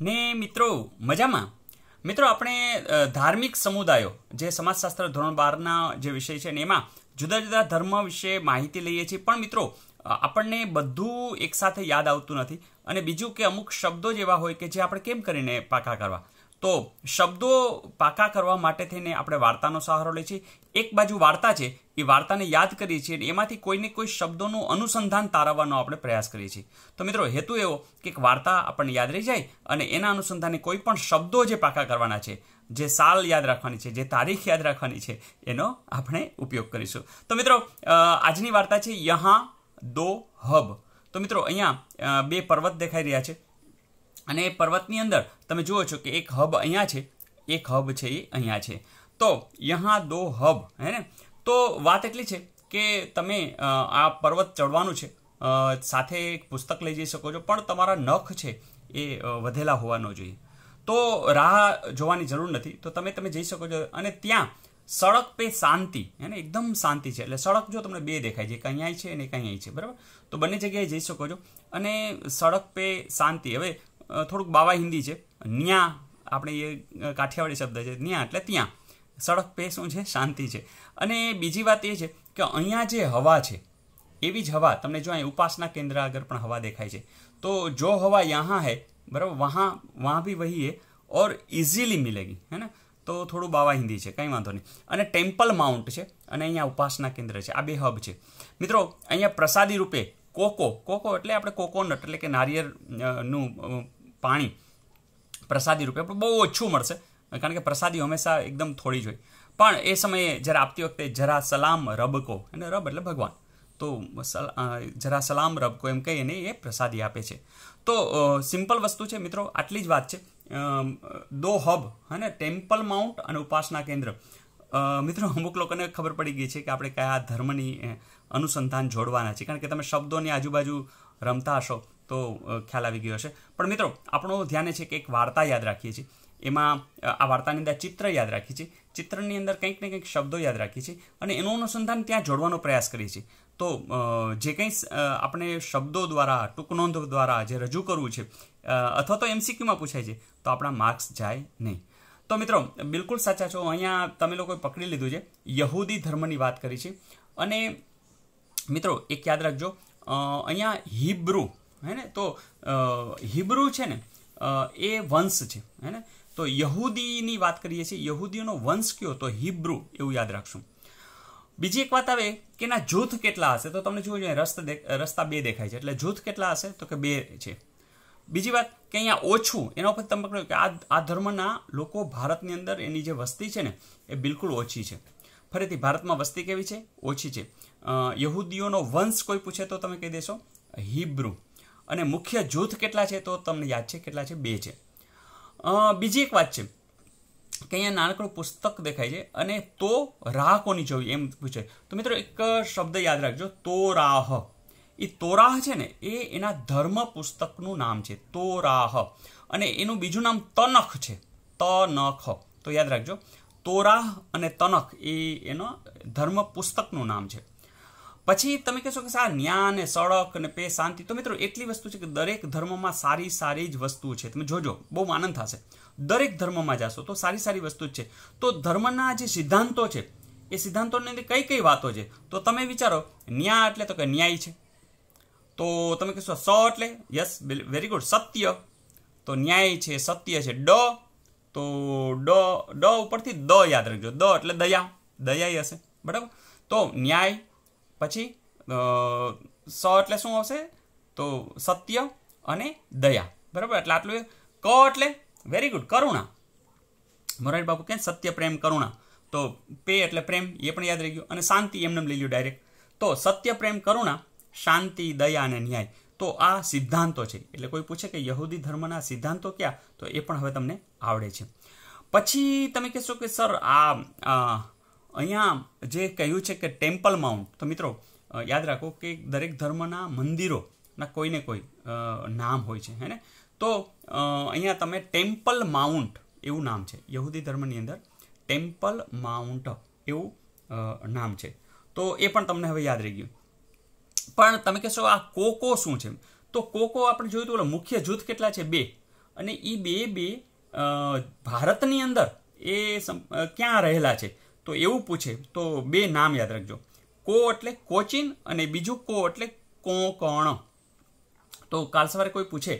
ને મિત્રો મજામાં મિત્રો આપણે ધાર્મિક સમુદાયો જે સમાજશાસ્ત્ર ધોરણ બારના જે વિષય છે ને એમાં જુદા જુદા ધર્મ વિશે માહિતી લઈએ છીએ પણ મિત્રો આપણને બધું એકસાથે યાદ આવતું નથી અને બીજું કે અમુક શબ્દો જ એવા હોય કે જે આપણે કેમ કરીને પાકા કરવા તો શબ્દો પાકા કરવા માટે થઈને આપણે વાર્તાનો સહારો લઈએ છીએ એક બાજુ વાર્તા છે એ વાર્તાને યાદ કરીએ છીએ એમાંથી કોઈને કોઈ શબ્દોનું અનુસંધાન તારવવાનો આપણે પ્રયાસ કરીએ છીએ તો મિત્રો હેતુ એવો કે એક વાર્તા આપણને યાદ રહી જાય અને એના અનુસંધાને કોઈ પણ શબ્દો જે પાકા કરવાના છે જે સાલ યાદ રાખવાની છે જે તારીખ યાદ રાખવાની છે એનો આપણે ઉપયોગ કરીશું તો મિત્રો આજની વાર્તા છે યહાં દો હબ તો મિત્રો અહીંયા બે પર્વત દેખાઈ રહ્યા છે અને એ પર્વતની અંદર તમે જુઓ છો કે એક હબ અહીંયા છે એક હબ છે એ અહીંયા છે તો યહાં દો હબ હે ને તો વાત એટલી છે કે તમે આ પર્વત ચડવાનું છે સાથે એક પુસ્તક લઈ જઈ શકો છો પણ તમારા નખ છે એ વધેલા હોવાનો જોઈએ તો રાહ જોવાની જરૂર નથી તો તમે તમે જઈ શકો છો અને ત્યાં સડક પે શાંતિ એને એકદમ શાંતિ છે એટલે સડક જો તમને બે દેખાય છે કંઈ છે અને એક છે બરાબર તો બંને જગ્યાએ જઈ શકો છો અને સડક પે શાંતિ હવે થોડુંક બાવા હિન્દી છે ન્યા આપણે એ કાઠિયાવાડી શબ્દ છે ન્યા એટલે ત્યાં સડક પે શું છે શાંતિ છે અને બીજી વાત એ છે કે અહીંયા જે હવા છે એવી જ હવા તમને જો અહીં ઉપાસના કેન્દ્ર આગળ પણ હવા દેખાય છે તો જો હવા યહાં હે બરાબર વહાં વહાં ભી વહી હૈ ઓર ઇઝીલી મિલેગી હે ને તો થોડું બાવા હિન્દી છે કંઈ વાંધો નહીં અને ટેમ્પલ માઉન્ટ છે અને અહીંયા ઉપાસના કેન્દ્ર છે આ બે હબ છે મિત્રો અહીંયા પ્રસાદી રૂપે કોકો કોકો એટલે આપણે કોકોનટ એટલે કે નારિયેળનું પાણી પ્રસાદી રૂપે પણ બહુ ઓછું મળશે કારણ કે પ્રસાદી હંમેશા એકદમ થોડી જ હોય પણ એ સમયે જ્યારે આપતી વખતે જરા સલામ રબકો અને રબ એટલે ભગવાન તો જરા સલામ રબકો એમ કહીને એ પ્રસાદી આપે છે તો સિમ્પલ વસ્તુ છે મિત્રો આટલી જ વાત છે દો હબ અને ટેમ્પલ માઉન્ટ અને ઉપાસના કેન્દ્ર મિત્રો અમુક લોકોને ખબર પડી ગઈ છે કે આપણે કયા ધર્મની અનુસંધાન જોડવાના છે કારણ કે તમે શબ્દોની આજુબાજુ રમતા હશો તો ખ્યાલ આવી ગયો હશે પણ મિત્રો આપણું ધ્યાન છે કે એક વાર્તા યાદ રાખીએ છીએ એમાં આ વાર્તાની અંદર ચિત્ર યાદ રાખીએ છીએ ચિત્રની અંદર કંઈક ને કંઈક શબ્દો યાદ રાખીએ છીએ અને એનું અનુસંધાન ત્યાં જોડવાનો પ્રયાસ કરીએ છીએ તો જે કંઈ આપણે શબ્દો દ્વારા ટૂંક ટૂંકનોંધ દ્વારા જે રજૂ કરવું છે અથવા તો એમસીક્યુમાં પૂછાય છે તો આપણા માર્ક્સ જાય નહીં તો મિત્રો બિલકુલ સાચા છો અહીંયા તમે લોકોએ પકડી લીધું છે યહૂદી ધર્મની વાત કરી છે અને મિત્રો એક યાદ રાખજો અહીંયા હિબ્રુ હે ને તો હિબ્રુ છે ને એ વંશ છે હે ને તો યહૂદીની વાત કરીએ છીએ યહૂદીઓનો વંશ કયો તો હિબ્રુ એવું યાદ રાખશું બીજી એક વાત આવે કે એના જૂથ કેટલા હશે તો તમને જોવું જોઈએ રસ્તા રસ્તા બે દેખાય છે એટલે જૂથ કેટલા હશે તો કે બે છે બીજી વાત કે અહીંયા ઓછું એના ઉપર તમે કે આ આ ધર્મના લોકો ભારતની અંદર એની જે વસ્તી છે ને એ બિલકુલ ઓછી છે ફરીથી ભારતમાં વસ્તી કેવી છે ઓછી છે યહૂદીઓનો વંશ કોઈ પૂછે તો તમે કહી દેશો હિબ્રુ અને મુખ્ય જૂથ કેટલા છે તો તમને યાદ છે કેટલા છે બે છે બીજી એક વાત છે કે અહીંયા નાનકડું પુસ્તક દેખાય છે અને તો રાહ કોની જોવી એમ પૂછે તો મિત્રો એક શબ્દ યાદ રાખજો તો રાહ એ તોરાહ છે ને એ એના ધર્મ પુસ્તકનું નામ છે તોરાહ અને એનું બીજું નામ તનખ છે તનખ તો યાદ રાખજો તોરાહ અને તનખ એ એનો ધર્મ પુસ્તકનું નામ છે પછી તમે કહેશો કે આ ન્યા ને સડક અને પે શાંતિ તો મિત્રો એટલી વસ્તુ છે કે દરેક ધર્મમાં સારી સારી જ વસ્તુ છે તમે જોજો બહુ આનંદ થશે દરેક ધર્મમાં જશો તો સારી સારી વસ્તુ જ છે તો ધર્મના જે સિદ્ધાંતો છે એ સિદ્ધાંતોની અંદર કઈ કઈ વાતો છે તો તમે વિચારો ન્યા એટલે તો કે ન્યાય છે તો તમે કહેશો સ એટલે યસ વેરી ગુડ સત્ય તો ન્યાય છે સત્ય છે ડ તો ડ ડ ઉપરથી દ યાદ રાખજો દ એટલે દયા દયા હશે બરાબર તો ન્યાય પછી સ એટલે શું આવશે તો સત્ય અને દયા બરાબર એટલે આટલું ક એટલે વેરી ગુડ કરુણા મોરારી બાપુ કે સત્ય પ્રેમ કરુણા તો પે એટલે પ્રેમ એ પણ યાદ રહી ગયું અને શાંતિ એમને લઈ લ્યું ડાયરેક્ટ તો સત્ય પ્રેમ કરુણા શાંતિ દયા અને ન્યાય તો આ સિદ્ધાંતો છે એટલે કોઈ પૂછે કે યહૂદી ધર્મના સિદ્ધાંતો ક્યાં તો એ પણ હવે તમને આવડે છે પછી તમે કહેશો કે સર આ અહીંયા જે કહ્યું છે કે ટેમ્પલ માઉન્ટ તો મિત્રો યાદ રાખો કે દરેક ધર્મના મંદિરોના કોઈને કોઈ નામ હોય છે હેને તો અહીંયા તમે ટેમ્પલ માઉન્ટ એવું નામ છે યહૂદી ધર્મની અંદર ટેમ્પલ માઉન્ટ એવું નામ છે તો એ પણ તમને હવે યાદ રહી ગયું પણ તમે કહેશો આ કોકો શું છે તો કોકો આપણે જોયું હતું મુખ્ય જૂથ કેટલા છે બે અને એ બે બે ભારતની અંદર એ ક્યાં રહેલા છે તો એવું પૂછે તો બે નામ યાદ રાખજો કો એટલે કોચિન અને બીજું કો એટલે કોકણ તો કાલ સવારે કોઈ પૂછે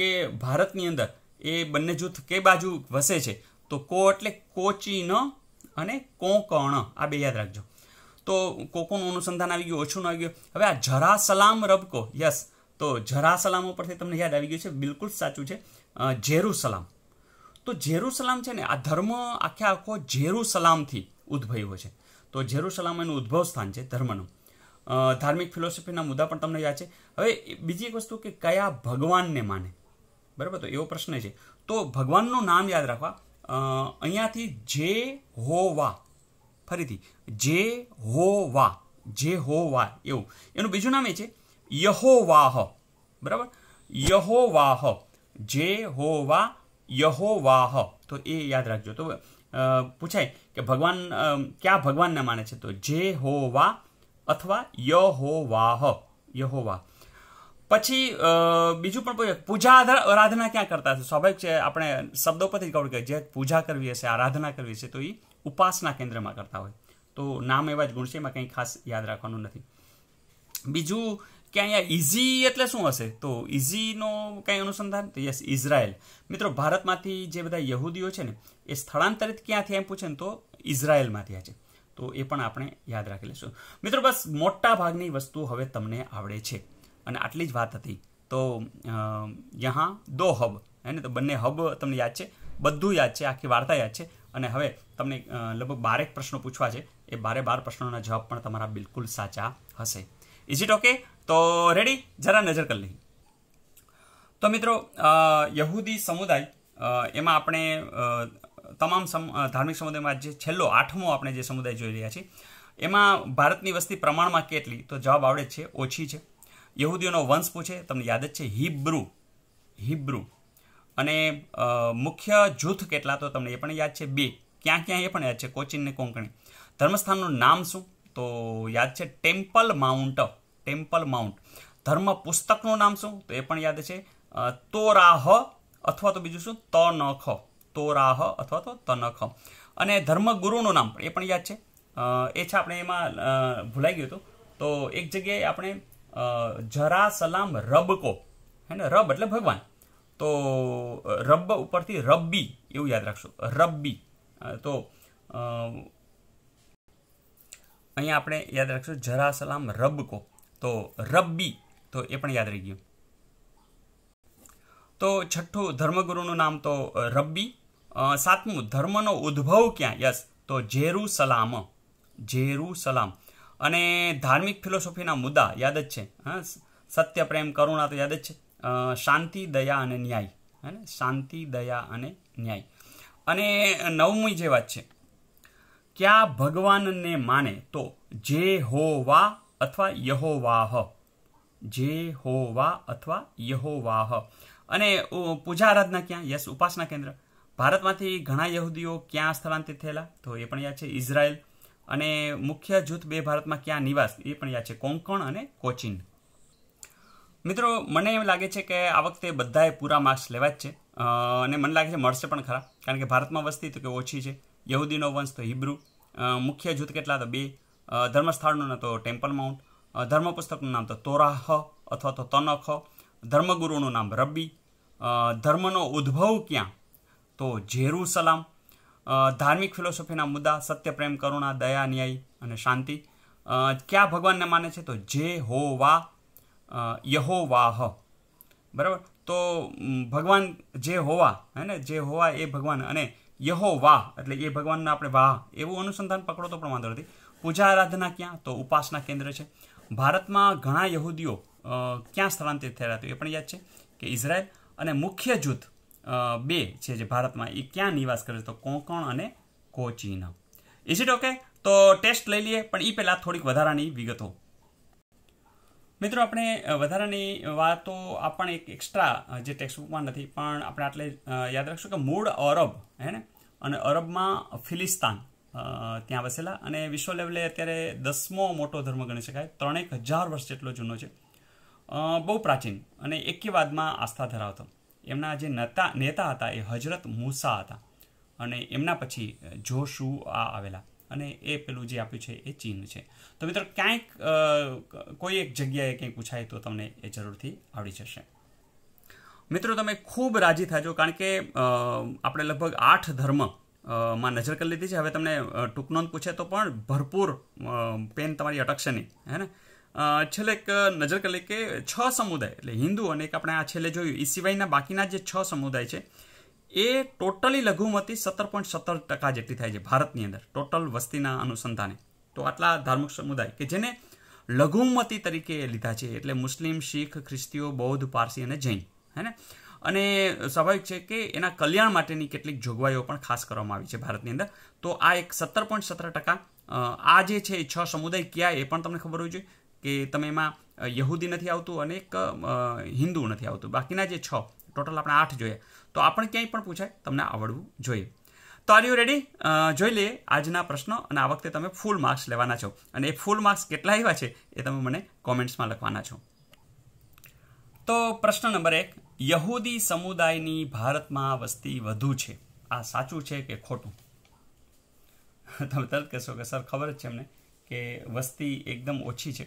કે ભારતની અંદર એ બંને જૂથ કે બાજુ વસે છે તો કો એટલે કોચીન અને કોકણ આ બે યાદ રાખજો તો કોકોનું અનુસંધાન આવી ગયું ઓછું ન આવી ગયું હવે આ જરાસલામ રબકો યસ તો જરાસલામ ઉપરથી તમને યાદ આવી ગયું છે બિલકુલ સાચું છે ઝેરુસલામ તો જેરુસલામ છે ને આ ધર્મ આખે આખો જેરુસલામથી ઉદ્ભવ્યો છે તો જેરુસલામ એનું ઉદ્ભવ સ્થાન છે ધર્મનું ધાર્મિક ફિલોસોફીના મુદ્દા પણ તમને યાદ છે હવે બીજી એક વસ્તુ કે કયા ભગવાનને માને બરાબર તો એવો પ્રશ્ન છે તો ભગવાનનું નામ યાદ રાખવા અહીંયાથી જે હોવા ફરીથી જે હોવા જે હોવા એવું એનું બીજું નામ એ છે યહોવાહ બરાબર યહોવાહ જે હોવા યહોવાહ તો એ યાદ રાખજો તો પૂછાય કે ભગવાન ક્યાં ભગવાનને માને છે તો જે હોવા અથવા વાહ યહોવાહ યહોવા પછી બીજું પણ પૂછે પૂજા આરાધના ક્યાં કરતા હશે સ્વાભાવિક છે આપણે શબ્દો પરથી ખબર કે જે પૂજા કરવી હશે આરાધના કરવી હશે તો એ ઉપાસના કેન્દ્રમાં કરતા હોય તો નામ એવા જ ગુણ છે એમાં કંઈ ખાસ યાદ રાખવાનું નથી બીજું કે અહીંયા ઇઝી એટલે શું હશે તો ઇઝીનો કંઈ અનુસંધાન તો યસ ઇઝરાયલ મિત્રો ભારતમાંથી જે બધા યહૂદીઓ છે ને એ સ્થળાંતરિત ક્યાંથી એમ પૂછે ને તો ઇઝરાયલમાં આ છે તો એ પણ આપણે યાદ રાખી લઈશું મિત્રો બસ મોટા ભાગની વસ્તુ હવે તમને આવડે છે અને આટલી જ વાત હતી તો યહાં દો હબ હે ને તો બંને હબ તમને યાદ છે બધું યાદ છે આખી વાર્તા યાદ છે અને હવે તમને લગભગ બારેક પ્રશ્નો પૂછવા છે એ બારે બાર પ્રશ્નોના જવાબ પણ તમારા બિલકુલ સાચા હશે ઇઝ ઇટ ઓકે તો રેડી જરા નજર કરી લઈએ તો મિત્રો યહૂદી સમુદાય એમાં આપણે તમામ ધાર્મિક સમુદાયમાં જે છેલ્લો આઠમો આપણે જે સમુદાય જોઈ રહ્યા છીએ એમાં ભારતની વસ્તી પ્રમાણમાં કેટલી તો જવાબ આવડે છે ઓછી છે યહૂદીઓનો વંશ પૂછે તમને યાદ જ છે હિબ્રુ હિબ્રુ અને મુખ્ય જૂથ કેટલા તો તમને એ પણ યાદ છે બે ક્યાં ક્યાં એ પણ યાદ છે કોચીન ને કોંકણી ધર્મસ્થાનનું નામ શું તો યાદ છે ટેમ્પલ માઉન્ટ ટેમ્પલ માઉન્ટ ધર્મ પુસ્તકનું નામ શું તો એ પણ યાદ છે તોરાહ અથવા તો બીજું શું ત ન ખ તોરાહ અથવા તો તનખ અને ધર્મગુરુનું નામ એ પણ યાદ છે એ છે આપણે એમાં ભૂલાઈ ગયું હતું તો એક જગ્યાએ આપણે જરા સલામ રબકો હે ને રબ એટલે ભગવાન તો રબ ઉપરથી રબ્બી એવું યાદ રાખશું રબ્બી તો અહીંયા આપણે યાદ રાખશું જરા સલામ રબકો તો રબ્બી તો એ પણ યાદ રહી ગયું તો છઠ્ઠું ધર્મગુરુનું નામ તો રબ્બી સાતમું ધર્મનો ઉદ્ભવ ક્યાં યસ તો જેરુસલામ જેરુસલામ અને ધાર્મિક ફિલોસોફીના મુદ્દા યાદ જ છે હા સત્ય પ્રેમ કરુણા તો યાદ જ છે શાંતિ દયા અને ન્યાય હે ને શાંતિ દયા અને ન્યાય અને નવમી જે વાત છે ક્યાં ભગવાનને માને તો જે હો વા અથવા યહોવાહ જે હો વા અથવા યહોવાહ અને પૂજા આરાધના ક્યાં યસ ઉપાસના કેન્દ્ર ભારતમાંથી ઘણા યહૂદીઓ ક્યાં સ્થળાંતરિત થયેલા તો એ પણ યાદ છે ઇઝરાયલ અને મુખ્ય જૂથ બે ભારતમાં ક્યાં નિવાસ એ પણ યાદ છે કોંકણ અને કોચીન મિત્રો મને એમ લાગે છે કે આ વખતે બધાએ પૂરા માર્ક્સ લેવા જ છે અને મને લાગે છે મળશે પણ ખરા કારણ કે ભારતમાં વસ્તી તો કે ઓછી છે યહૂદીનો વંશ તો હિબ્રુ મુખ્ય જૂથ કેટલા તો બે ધર્મસ્થળનું નામ તો ટેમ્પલ માઉન્ટ ધર્મપુસ્તકનું નામ તો તોરાહ અથવા તો તનખ ધર્મગુરુનું નામ રબ્બી ધર્મનો ઉદ્ભવ ક્યાં તો જેરુસલામ ધાર્મિક ફિલોસોફીના મુદ્દા સત્ય પ્રેમ કરુણા દયા ન્યાય અને શાંતિ ક્યાં ભગવાનને માને છે તો જે હો વા યહો વાહ બરાબર તો ભગવાન જે હોવા હે ને જે હોવા એ ભગવાન અને યહો વાહ એટલે એ ભગવાનના આપણે વાહ એવું અનુસંધાન પકડો તો પણ વાંધો નથી પૂજા આરાધના ક્યાં તો ઉપાસના કેન્દ્ર છે ભારતમાં ઘણા યહૂદીઓ ક્યાં સ્થળાંતરિત થયેલા હતું એ પણ યાદ છે કે ઇઝરાયલ અને મુખ્ય જૂથ બે છે જે ભારતમાં એ ક્યાં નિવાસ કરે છે તો કોંકણ અને કોચીન ઇઝ ઇટ ઓકે તો ટેસ્ટ લઈ લઈએ પણ એ પહેલાં થોડીક વધારાની વિગતો મિત્રો આપણે વધારાની વાતો આપણ એક એક્સ્ટ્રા જે ટેક્સ્ટબુકમાં નથી પણ આપણે આટલે યાદ રાખશું કે મૂળ અરબ હે ને અને અરબમાં ફિલિસ્તાન ત્યાં વસેલા અને વિશ્વ લેવલે અત્યારે દસમો મોટો ધર્મ ગણી શકાય ત્રણેક હજાર વર્ષ જેટલો જૂનો છે બહુ પ્રાચીન અને એકીવાદમાં આસ્થા ધરાવતો એમના જે નેતા નેતા હતા એ હજરત મૂસા હતા અને એમના પછી જોશુ આ આવેલા અને એ પેલું જે આપ્યું છે એ ચીન છે તો મિત્રો ક્યાંક કોઈ એક જગ્યાએ કંઈક પૂછાય તો તમને એ જરૂરથી આવડી જશે મિત્રો તમે ખૂબ રાજી થાજો કારણ કે આપણે લગભગ આઠ ધર્મ માં નજર કરી લીધી છે હવે તમને ટૂંક નોંધ પૂછે તો પણ ભરપૂર પેન તમારી અટકશે નહીં હે ને છેલ્લે એક નજર કરી કે છ સમુદાય એટલે હિન્દુ અને એક આપણે આ છેલ્લે જોયું એ સિવાયના બાકીના જે છ સમુદાય છે એ ટોટલી લઘુમતી સત્તર પોઈન્ટ સત્તર ટકા જેટલી થાય છે ભારતની અંદર ટોટલ વસ્તીના અનુસંધાને તો આટલા ધાર્મિક સમુદાય કે જેને લઘુમતી તરીકે લીધા છે એટલે મુસ્લિમ શીખ ખ્રિસ્તીઓ બૌદ્ધ પારસી અને જૈન હે ને અને સ્વાભાવિક છે કે એના કલ્યાણ માટેની કેટલીક જોગવાઈઓ પણ ખાસ કરવામાં આવી છે ભારતની અંદર તો આ એક સત્તર પોઈન્ટ સત્તર ટકા આ જે છે એ છ સમુદાય ક્યાં એ પણ તમને ખબર હોવી જોઈએ કે તમે એમાં યહૂદી નથી આવતું અને એક હિન્દુ નથી આવતું બાકીના જે છ ટોટલ આપણે આઠ જોઈએ તો આપણે ક્યાંય પણ પૂછાય તમને આવડવું જોઈએ તો આર યુ રેડી જોઈ લઈએ આજના પ્રશ્નો અને આ વખતે તમે ફૂલ માર્ક્સ લેવાના છો અને એ ફૂલ માર્ક્સ કેટલા આવ્યા છે એ તમે મને કોમેન્ટ્સમાં લખવાના છો તો પ્રશ્ન નંબર એક યહૂદી સમુદાયની ભારતમાં વસ્તી વધુ છે આ સાચું છે કે ખોટું તમે તરત કહેશો કે સર ખબર જ છે એમને કે વસ્તી એકદમ ઓછી છે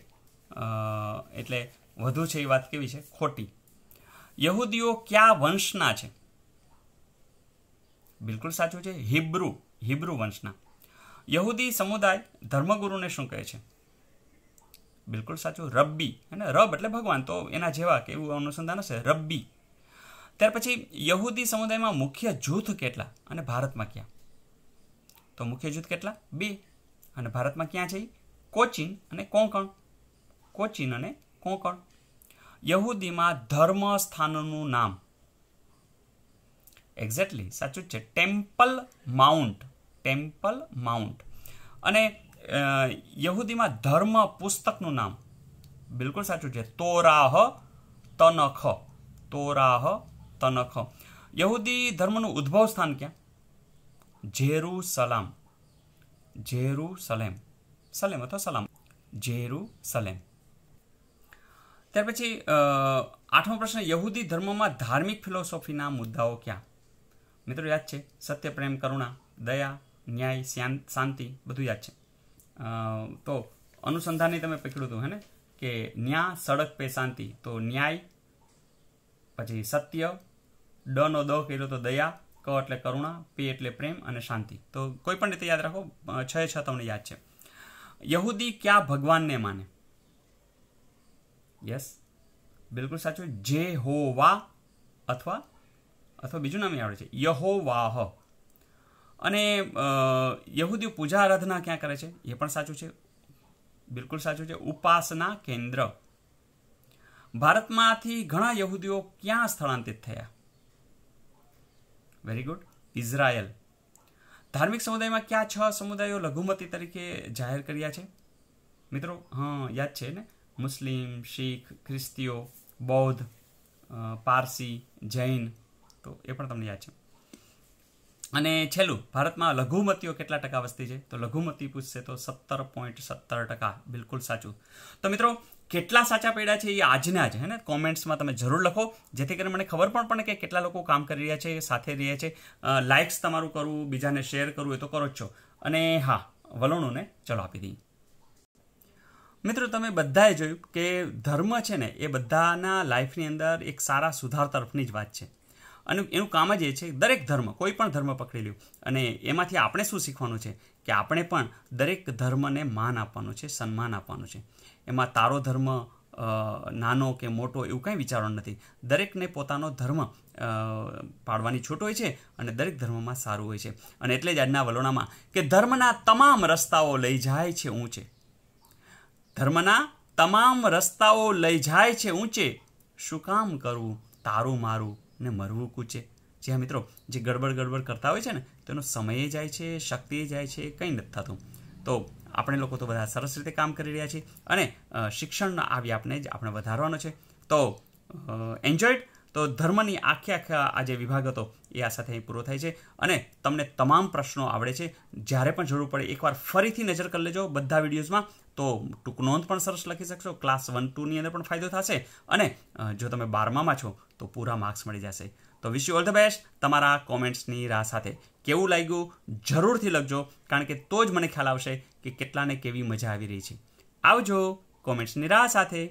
એટલે વધુ છે એ વાત કેવી છે ખોટી યહૂદીઓ કયા વંશના છે બિલકુલ સાચું છે હિબ્રુ હિબ્રુ વંશના યહૂદી સમુદાય ધર્મગુરુને શું કહે છે બિલકુલ સાચું રબ્બી અને રબ એટલે ભગવાન તો એના જેવા કે એવું અનુસંધાન હશે રબ્બી ત્યાર પછી યહૂદી સમુદાયમાં મુખ્ય જૂથ કેટલા અને ભારતમાં ક્યાં તો મુખ્ય જૂથ કેટલા બે અને ભારતમાં ક્યાં છે કોચિન અને કોંકણ કોચીન અને કોંકણ યહૂદીમાં ધર્મ સ્થાનનું નામ એક્ઝેક્ટલી સાચું છે ટેમ્પલ માઉન્ટ ટેમ્પલ માઉન્ટ અને યહૂદીમાં ધર્મ પુસ્તકનું નામ બિલકુલ સાચું છે તોરાહ તનખ તોરાહ તનખ યહૂદી ધર્મનું ઉદ્ભવ સ્થાન ક્યાં ઝેરુ જેરુસલામ જેરુસલેમ સલેમ અથવા સલામ ઝેરુ જેરુસલેમ ત્યાર પછી આઠમો પ્રશ્ન યહૂદી ધર્મમાં ધાર્મિક ફિલોસોફીના મુદ્દાઓ ક્યાં મિત્રો યાદ છે સત્ય પ્રેમ કરુણા દયા ન્યાય શાંતિ બધું યાદ છે તો અનુસંધાનની તમે પકડ્યું હતું હેને કે ન્યા સડક પે શાંતિ તો ન્યાય પછી સત્ય ડ નો દ કર્યો તો દયા ક એટલે કરુણા પે એટલે પ્રેમ અને શાંતિ તો કોઈ પણ રીતે યાદ રાખો છ છ તમને યાદ છે યહૂદી ક્યાં ભગવાનને માને યસ બિલકુલ સાચું જે હોવા અથવા અથવા બીજું નામ આવડે છે યહોવાહ અને યહૂદીઓ પૂજા આરાધના ક્યાં કરે છે એ પણ સાચું છે બિલકુલ સાચું છે ઉપાસના કેન્દ્ર ભારતમાંથી ઘણા યહૂદીઓ ક્યાં સ્થળાંતરિત થયા વેરી ગુડ ઇઝરાયલ ધાર્મિક સમુદાયમાં ક્યાં છ સમુદાયો લઘુમતી તરીકે જાહેર કર્યા છે મિત્રો હા યાદ છે ને મુસ્લિમ શીખ ખ્રિસ્તીઓ બૌદ્ધ પારસી જૈન તો એ પણ તમને યાદ છે અને છેલ્લું ભારતમાં લઘુમતીઓ કેટલા ટકા વસ્તી છે તો લઘુમતી પૂછશે તો સત્તર પોઈન્ટ સત્તર ટકા બિલકુલ સાચું તો મિત્રો કેટલા સાચા પડ્યા છે એ આજના જ હે ને કોમેન્ટ્સમાં તમે જરૂર લખો જેથી કરીને મને ખબર પણ પડે કે કેટલા લોકો કામ કરી રહ્યા છે સાથે રહ્યા છે લાઇક્સ તમારું કરવું બીજાને શેર કરવું એ તો કરો જ છો અને હા વલણોને ચલો આપી દઈએ મિત્રો તમે બધાએ જોયું કે ધર્મ છે ને એ બધાના લાઈફની અંદર એક સારા સુધાર તરફની જ વાત છે અને એનું કામ જ એ છે દરેક ધર્મ કોઈ પણ ધર્મ પકડી લ્યું અને એમાંથી આપણે શું શીખવાનું છે કે આપણે પણ દરેક ધર્મને માન આપવાનું છે સન્માન આપવાનું છે એમાં તારો ધર્મ નાનો કે મોટો એવું કંઈ વિચારવાનું નથી દરેકને પોતાનો ધર્મ પાડવાની છૂટ હોય છે અને દરેક ધર્મમાં સારું હોય છે અને એટલે જ આજના વલોણામાં કે ધર્મના તમામ રસ્તાઓ લઈ જાય છે ઊંચે ધર્મના તમામ રસ્તાઓ લઈ જાય છે ઊંચે શું કામ કરવું તારું મારું ને મરવું કૂચે જે મિત્રો જે ગડબડ ગડબડ કરતા હોય છે ને તેનો સમયે જાય છે શક્તિએ જાય છે કંઈ નથી થતું તો આપણે લોકો તો બધા સરસ રીતે કામ કરી રહ્યા છીએ અને શિક્ષણના આ વ્યાપને જ આપણે વધારવાનો છે તો એન્જોયડ તો ધર્મની આખે આખા આ જે વિભાગ હતો એ આ સાથે અહીં પૂરો થાય છે અને તમને તમામ પ્રશ્નો આવડે છે જ્યારે પણ જરૂર પડે એકવાર ફરીથી નજર કરી લેજો બધા વિડીયોઝમાં તો ટૂંક નોંધ પણ સરસ લખી શકશો ક્લાસ વન ટુની અંદર પણ ફાયદો થશે અને જો તમે બારમામાં છો તો પૂરા માર્ક્સ મળી જશે તો wish you all the best તમારા કોમેન્ટ્સની રાહ સાથે કેવું લાગ્યું જરૂરથી લખજો કારણ કે તો જ મને ખ્યાલ આવશે કે કેટલાને કેવી મજા આવી રહી છે આવજો કોમેન્ટ્સની રાહ સાથે